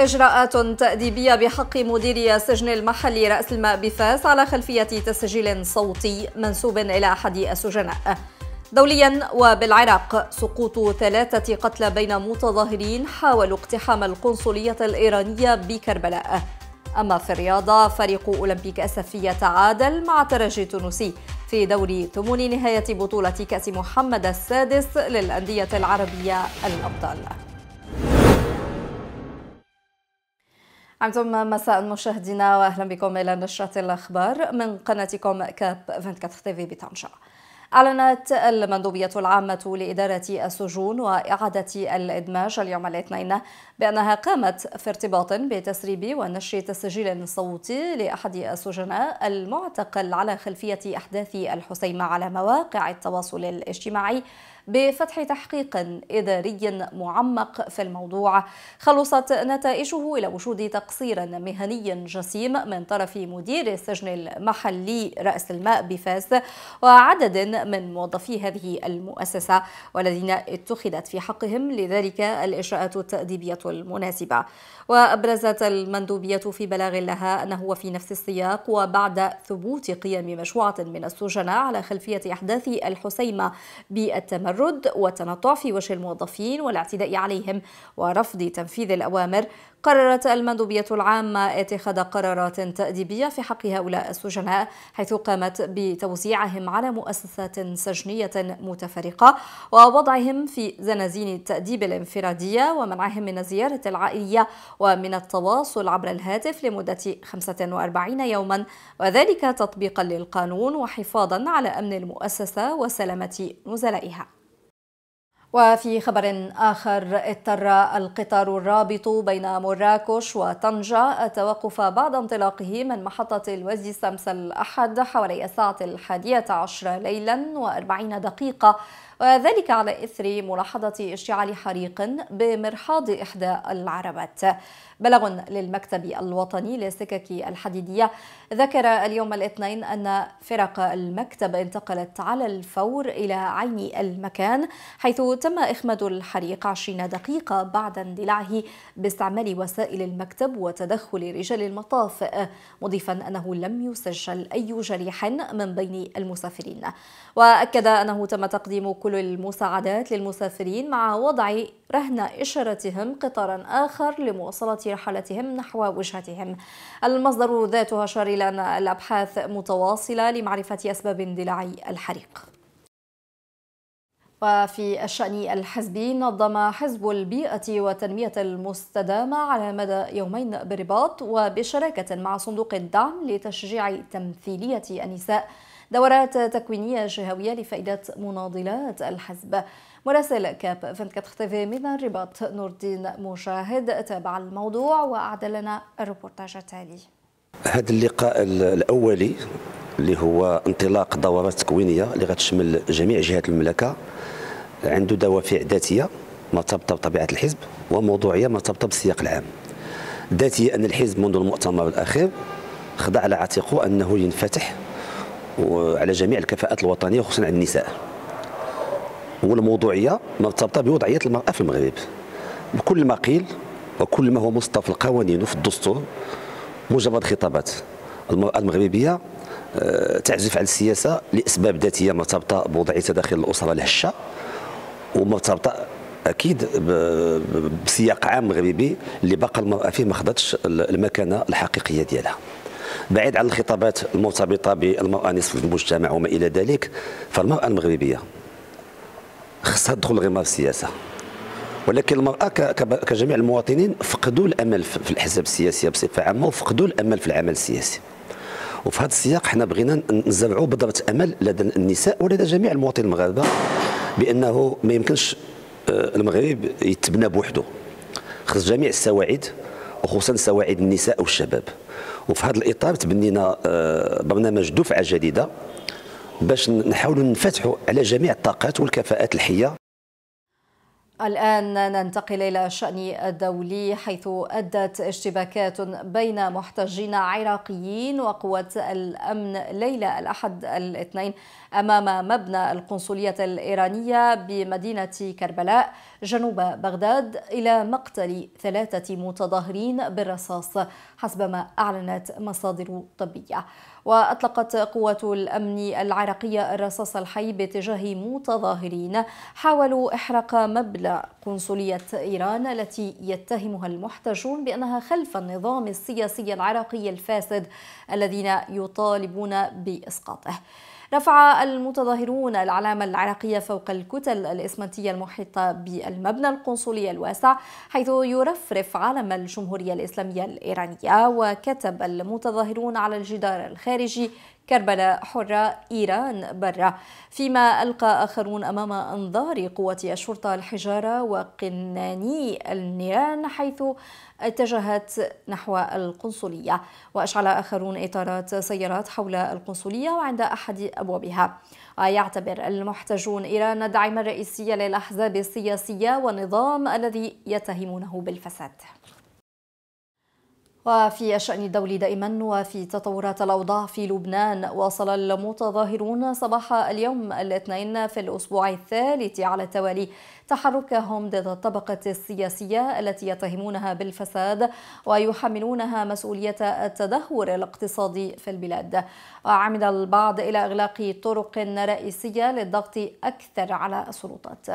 إجراءات تأديبية بحق مدير السجن المحلي رأس الماء بفاس على خلفية تسجيل صوتي منسوب إلى أحد السجناء دوليا وبالعراق سقوط ثلاثة قتلى بين متظاهرين حاولوا اقتحام القنصلية الإيرانية بكربلاء أما في الرياضة فريق أولمبيك أسفي تعادل مع ترجي التونسي في دوري ثمن نهاية بطولة كأس محمد السادس للأندية العربية الأبطال عمتم مساء مشاهدينا واهلا بكم الى نشره الاخبار من قناتكم كاب 24 تي في بطنجه أعلنت المندوبية العامة لإدارة السجون وإعادة الإدماج اليوم الاثنين بأنها قامت في ارتباط بتسريب ونشر تسجيل صوتي لأحد السجناء المعتقل على خلفية أحداث الحسيمة على مواقع التواصل الاجتماعي بفتح تحقيق إداري معمق في الموضوع خلصت نتائجه إلى وجود تقصير مهني جسيم من طرف مدير السجن المحلي رأس الماء بفاس وعدد من موظفي هذه المؤسسة والذين اتخذت في حقهم لذلك الإجراءات التأديبية المناسبة وأبرزت المندوبية في بلاغ لها أنه في نفس السياق وبعد ثبوت قيام مجموعة من السجناء على خلفية أحداث الحسيمة بالتمرد التمرد والتنطع في وجه الموظفين والاعتداء عليهم ورفض تنفيذ الأوامر قررت المندوبية العامة اتخاذ قرارات تأديبية في حق هؤلاء السجناء حيث قامت بتوزيعهم على مؤسسات سجنية متفرقة ووضعهم في زنازين التأديب الانفرادية ومنعهم من الزيارة العائلية ومن التواصل عبر الهاتف لمدة 45 يوما وذلك تطبيقا للقانون وحفاظا على أمن المؤسسة وسلامة نزلائها وفي خبر آخر اضطر القطار الرابط بين مراكش وطنجة التوقف بعد انطلاقه من محطة الوزي السمس الأحد حوالي الساعة الحادية عشر ليلا وأربعين دقيقة وذلك على إثر ملاحظة اشتعال حريق بمرحاض إحدى العربات بلغ للمكتب الوطني للسكك الحديدية ذكر اليوم الاثنين أن فرق المكتب انتقلت على الفور إلى عين المكان حيث تم إخماد الحريق 20 دقيقة بعد اندلاعه باستعمال وسائل المكتب وتدخل رجال المطافئ مضيفا أنه لم يسجل أي جريح من بين المسافرين وأكد أنه تم تقديم كل تدخل المساعدات للمسافرين مع وضع رهن إشارتهم قطارا آخر لمواصلة رحلتهم نحو وجهتهم المصدر ذاته أشار إلى أن الأبحاث متواصلة لمعرفة أسباب اندلاع الحريق وفي الشأن الحزبي نظم حزب البيئة والتنمية المستدامة على مدى يومين برباط وبشراكة مع صندوق الدعم لتشجيع تمثيلية النساء دورات تكوينية جهوية لفائدة مناضلات الحزب مراسل كاب فنكت اختفي من الرباط نور الدين مشاهد تابع الموضوع وأعد لنا الروبورتاج التالي هذا اللقاء الأولي اللي هو انطلاق دورات تكوينية اللي غتشمل جميع جهات المملكة عنده دوافع ذاتية مرتبطة بطبيعة الحزب وموضوعية مرتبطة بالسياق العام ذاتية أن الحزب منذ المؤتمر الأخير خضع على عاتقه أنه ينفتح وعلى جميع الكفاءات الوطنيه خصوصا على النساء والموضوعيه مرتبطه بوضعيه المراه في المغرب بكل ما قيل وكل ما هو مصطفى في القوانين وفي الدستور مجرد خطابات المراه المغربيه آه، تعزف على السياسه لاسباب ذاتيه مرتبطه بوضعيه داخل الاسره الهشه ومرتبطه اكيد بسياق عام مغربي اللي باقى المراه فيه ما خدتش المكانه الحقيقيه ديالها بعيد عن الخطابات المرتبطه بالمراه نصف المجتمع وما الى ذلك فالمراه المغربيه خصها تدخل غمار السياسه ولكن المراه كجميع المواطنين فقدوا الامل في الاحزاب السياسيه بصفه عامه وفقدوا الامل في العمل السياسي وفي هذا السياق حنا بغينا نزرعوا بذره امل لدى النساء ولدى جميع المواطنين المغاربه بانه ما يمكنش آه، المغرب يتبنى بوحده خص جميع السواعد وخصوصا سواعد النساء والشباب وفي هذا الاطار تبنينا آه، برنامج دفعه جديده باش نحاولوا نفتحوا على جميع الطاقات والكفاءات الحيه الآن ننتقل إلى الشأن الدولي حيث أدت اشتباكات بين محتجين عراقيين وقوات الأمن ليلة الأحد الاثنين أمام مبنى القنصلية الإيرانية بمدينة كربلاء جنوب بغداد إلى مقتل ثلاثة متظاهرين بالرصاص حسب ما أعلنت مصادر طبية وأطلقت قوات الأمن العراقية الرصاص الحي باتجاه متظاهرين حاولوا إحراق مبنى قنصلية إيران التي يتهمها المحتجون بأنها خلف النظام السياسي العراقي الفاسد الذين يطالبون بإسقاطه رفع المتظاهرون العلامة العراقية فوق الكتل الإسمنتية المحيطة بالمبنى القنصلي الواسع حيث يرفرف علم الجمهورية الإسلامية الإيرانية وكتب المتظاهرون على الجدار الخارجي كربلاء حرة إيران برة فيما ألقى آخرون أمام أنظار قوة الشرطة الحجارة وقناني النيران حيث اتجهت نحو القنصلية وأشعل آخرون إطارات سيارات حول القنصلية وعند أحد أبوابها يعتبر المحتجون إيران الداعمة الرئيسية للأحزاب السياسية والنظام الذي يتهمونه بالفساد وفي الشأن الدولي دائما وفي تطورات الأوضاع في لبنان واصل المتظاهرون صباح اليوم الاثنين في الأسبوع الثالث على التوالي تحركهم ضد الطبقة السياسية التي يتهمونها بالفساد ويحملونها مسؤولية التدهور الاقتصادي في البلاد وعمد البعض إلى إغلاق طرق رئيسية للضغط أكثر على السلطات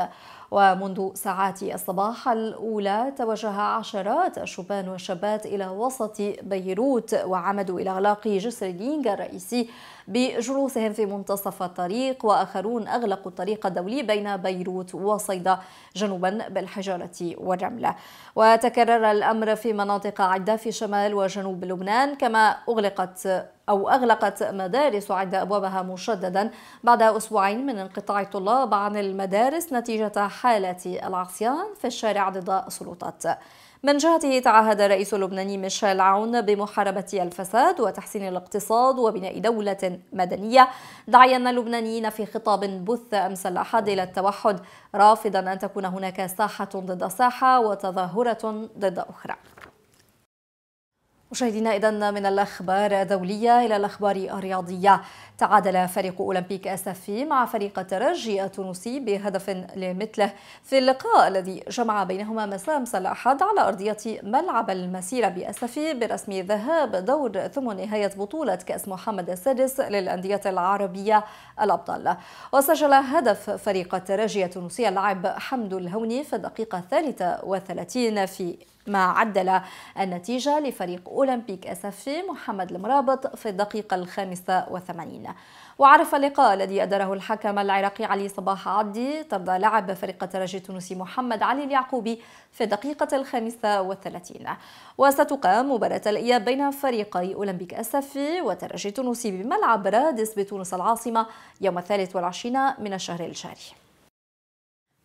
ومنذ ساعات الصباح الأولى توجه عشرات الشبان والشابات إلى وسط وسط بيروت وعمدوا إلى إغلاق جسر دينج الرئيسي بجلوسهم في منتصف الطريق وآخرون أغلقوا الطريق الدولي بين بيروت وصيدا جنوبا بالحجارة والرملة وتكرر الأمر في مناطق عدة في شمال وجنوب لبنان كما أغلقت أو أغلقت مدارس عدة أبوابها مشددا بعد أسبوعين من انقطاع الطلاب عن المدارس نتيجة حالة العصيان في الشارع ضد السلطات من جهته تعهد الرئيس اللبناني ميشيل عون بمحاربة الفساد وتحسين الاقتصاد وبناء دولة مدنية داعيا اللبنانيين في خطاب بث أمس الأحد إلى التوحد رافضا أن تكون هناك ساحة ضد ساحة وتظاهرة ضد أخرى مشاهدينا اذا من الاخبار الدوليه الى الاخبار الرياضيه تعادل فريق اولمبيك اسفي مع فريق الترجي التونسي بهدف لمثله في اللقاء الذي جمع بينهما مساء امس الاحد على ارضيه ملعب المسيره باسفي برسم ذهاب دور ثم نهايه بطوله كاس محمد السادس للانديه العربيه الابطال وسجل هدف فريق الترجي التونسي اللاعب حمد الهوني في الدقيقه الثالثه والثلاثين في ما عدل النتيجه لفريق أولمبيك أولمبيك أسفي محمد المرابط في الدقيقة الخامسة وثمانين وعرف اللقاء الذي أداره الحكم العراقي علي صباح عدي طرد لعب فريق الترجي التونسي محمد علي اليعقوبي في الدقيقة الخامسة والثلاثين وستقام مباراة الإياب بين فريقي أولمبيك أسفي وترجي التونسي بملعب رادس بتونس العاصمة يوم الثالث والعشرين من الشهر الجاري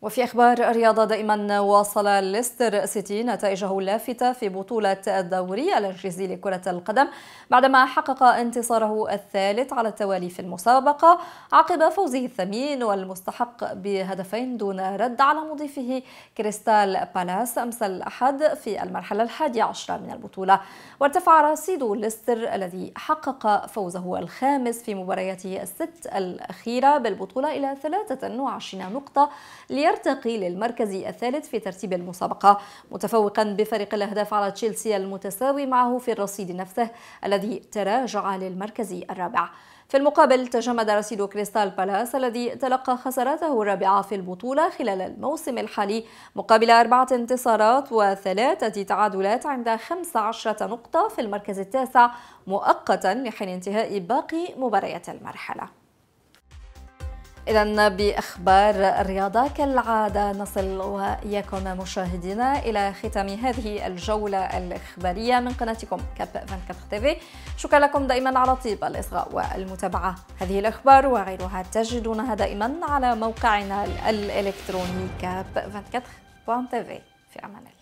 وفي أخبار الرياضة دائما واصل ليستر سيتي نتائجه اللافتة في بطولة الدوري الإنجليزي لكرة القدم بعدما حقق انتصاره الثالث على التوالي في المسابقة عقب فوزه الثمين والمستحق بهدفين دون رد على مضيفه كريستال بالاس أمس الأحد في المرحلة الحادية عشرة من البطولة وارتفع رصيد ليستر الذي حقق فوزه الخامس في مبارياته الست الأخيرة بالبطولة إلى 23 نقطة يرتقي للمركز الثالث في ترتيب المسابقة متفوقا بفريق الأهداف على تشيلسي المتساوي معه في الرصيد نفسه الذي تراجع للمركز الرابع في المقابل تجمد رصيد كريستال بالاس الذي تلقى خسارته الرابعة في البطولة خلال الموسم الحالي مقابل أربعة انتصارات وثلاثة تعادلات عند 15 نقطة في المركز التاسع مؤقتا لحين انتهاء باقي مباريات المرحلة إذا بأخبار الرياضة كالعادة نصل وإياكم مشاهدينا إلى ختام هذه الجولة الإخبارية من قناتكم كاب 24 تيفي شكرا لكم دائما على طيب الإصغاء والمتابعة هذه الأخبار وغيرها تجدونها دائما على موقعنا الإلكتروني كاب 24 تيفي في أمان الله